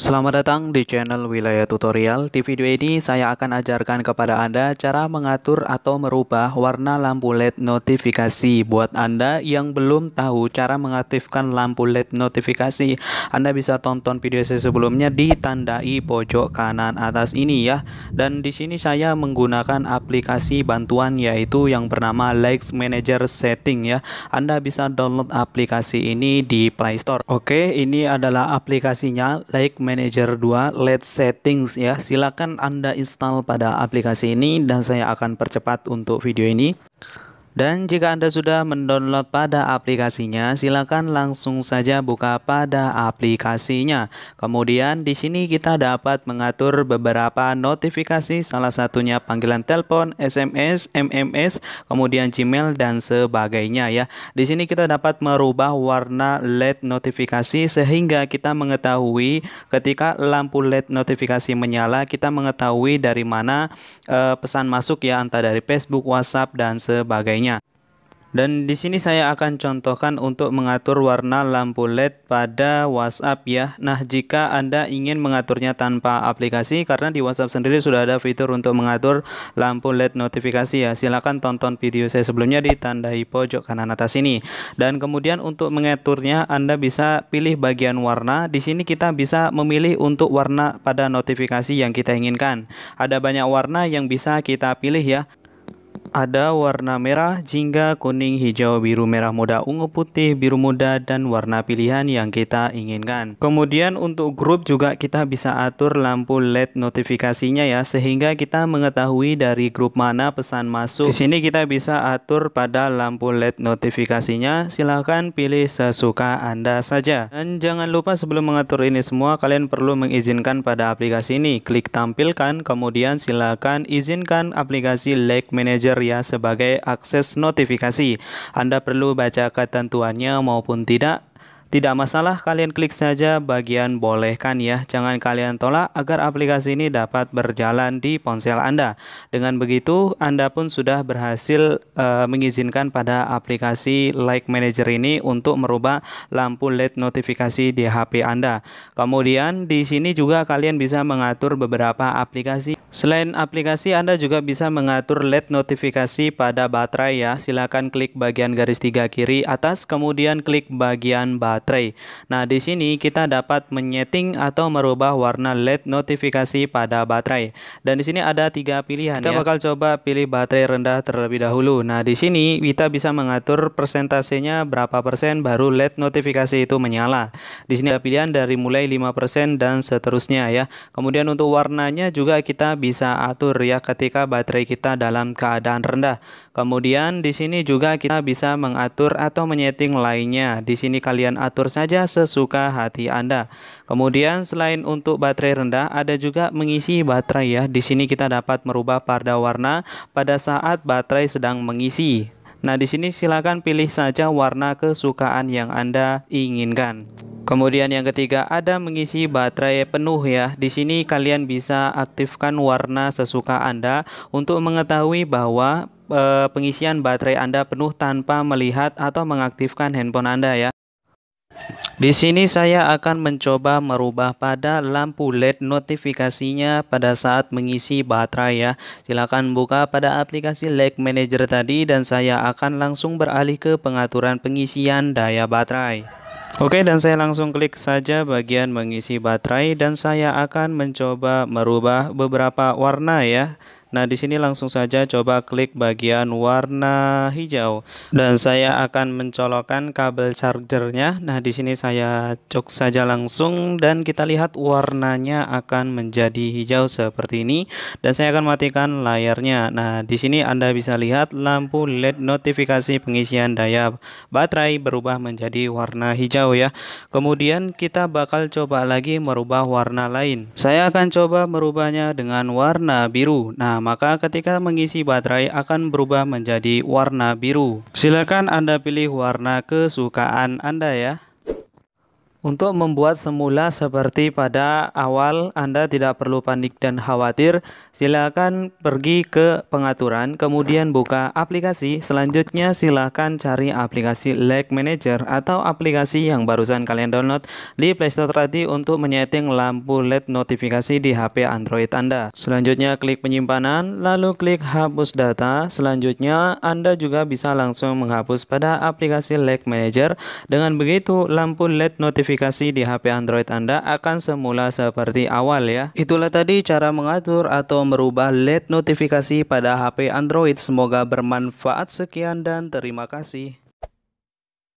Selamat datang di channel Wilayah Tutorial. Di video ini saya akan ajarkan kepada Anda cara mengatur atau merubah warna lampu LED notifikasi. Buat Anda yang belum tahu cara mengaktifkan lampu LED notifikasi, Anda bisa tonton video saya sebelumnya ditandai pojok kanan atas ini ya. Dan di sini saya menggunakan aplikasi bantuan yaitu yang bernama Lights Manager Setting ya. Anda bisa download aplikasi ini di Play Store. Oke, ini adalah aplikasinya Lights Manager 2 LED Settings ya. Silakan Anda install pada aplikasi ini dan saya akan percepat untuk video ini. Dan jika Anda sudah mendownload pada aplikasinya, silakan langsung saja buka pada aplikasinya. Kemudian di sini kita dapat mengatur beberapa notifikasi, salah satunya panggilan telepon, SMS, MMS, kemudian Gmail dan sebagainya ya. Di sini kita dapat merubah warna LED notifikasi sehingga kita mengetahui ketika lampu LED notifikasi menyala, kita mengetahui dari mana e, pesan masuk ya, entah dari Facebook, WhatsApp dan sebagainya sebagainya. Dan di sini saya akan contohkan untuk mengatur warna lampu LED pada WhatsApp ya. Nah, jika Anda ingin mengaturnya tanpa aplikasi karena di WhatsApp sendiri sudah ada fitur untuk mengatur lampu LED notifikasi ya. Silakan tonton video saya sebelumnya di tanda tandai pojok kanan atas ini. Dan kemudian untuk mengaturnya Anda bisa pilih bagian warna. Di sini kita bisa memilih untuk warna pada notifikasi yang kita inginkan. Ada banyak warna yang bisa kita pilih ya. Ada warna merah, jingga, kuning, hijau, biru, merah muda, ungu putih, biru muda, dan warna pilihan yang kita inginkan. Kemudian untuk grup juga kita bisa atur lampu LED notifikasinya ya, sehingga kita mengetahui dari grup mana pesan masuk. Di sini kita bisa atur pada lampu LED notifikasinya, silahkan pilih sesuka Anda saja. Dan jangan lupa sebelum mengatur ini semua, kalian perlu mengizinkan pada aplikasi ini. Klik tampilkan, kemudian silahkan izinkan aplikasi LED Manager sebagai akses notifikasi. Anda perlu baca ketentuannya maupun tidak tidak masalah, kalian klik saja bagian bolehkan ya. Jangan kalian tolak agar aplikasi ini dapat berjalan di ponsel Anda. Dengan begitu, Anda pun sudah berhasil e, mengizinkan pada aplikasi Like Manager ini untuk merubah lampu LED notifikasi di HP Anda. Kemudian di sini juga kalian bisa mengatur beberapa aplikasi. Selain aplikasi, Anda juga bisa mengatur LED notifikasi pada baterai ya. Silakan klik bagian garis tiga kiri atas, kemudian klik bagian baterai baterai. Nah, di sini kita dapat menyeting atau merubah warna LED notifikasi pada baterai. Dan di sini ada tiga pilihan. Kita ya. bakal coba pilih baterai rendah terlebih dahulu. Nah, di sini kita bisa mengatur persentasenya berapa persen baru LED notifikasi itu menyala. Di sini ada pilihan dari mulai 5% dan seterusnya ya. Kemudian untuk warnanya juga kita bisa atur ya ketika baterai kita dalam keadaan rendah. Kemudian di sini juga kita bisa mengatur atau menyeting lainnya. Di sini kalian atur atur saja sesuka hati Anda. Kemudian selain untuk baterai rendah, ada juga mengisi baterai ya. Di sini kita dapat merubah pada warna pada saat baterai sedang mengisi. Nah, di sini silakan pilih saja warna kesukaan yang Anda inginkan. Kemudian yang ketiga ada mengisi baterai penuh ya. Di sini kalian bisa aktifkan warna sesuka Anda untuk mengetahui bahwa e, pengisian baterai Anda penuh tanpa melihat atau mengaktifkan handphone Anda ya. Di sini saya akan mencoba merubah pada lampu LED notifikasinya pada saat mengisi baterai ya. Silakan buka pada aplikasi LED Manager tadi dan saya akan langsung beralih ke pengaturan pengisian daya baterai. Oke dan saya langsung klik saja bagian mengisi baterai dan saya akan mencoba merubah beberapa warna ya Nah, di sini langsung saja coba klik bagian warna hijau dan saya akan mencolokkan kabel chargernya. Nah, di sini saya cok saja langsung dan kita lihat warnanya akan menjadi hijau seperti ini dan saya akan matikan layarnya. Nah, di sini Anda bisa lihat lampu LED notifikasi pengisian daya baterai berubah menjadi warna hijau ya. Kemudian kita bakal coba lagi merubah warna lain. Saya akan coba merubahnya dengan warna biru. Nah, maka ketika mengisi baterai akan berubah menjadi warna biru. Silakan Anda pilih warna kesukaan Anda ya. Untuk membuat semula seperti pada awal, Anda tidak perlu panik dan khawatir. Silakan pergi ke pengaturan, kemudian buka aplikasi. Selanjutnya, silakan cari aplikasi Lag Manager atau aplikasi yang barusan kalian download di Playstore tadi untuk menyeting lampu LED notifikasi di HP Android Anda. Selanjutnya, klik penyimpanan, lalu klik hapus data. Selanjutnya, Anda juga bisa langsung menghapus pada aplikasi Lag Manager. Dengan begitu, lampu LED notifikasi notifikasi di HP Android Anda akan semula seperti awal ya. Itulah tadi cara mengatur atau merubah LED notifikasi pada HP Android. Semoga bermanfaat. Sekian dan terima kasih.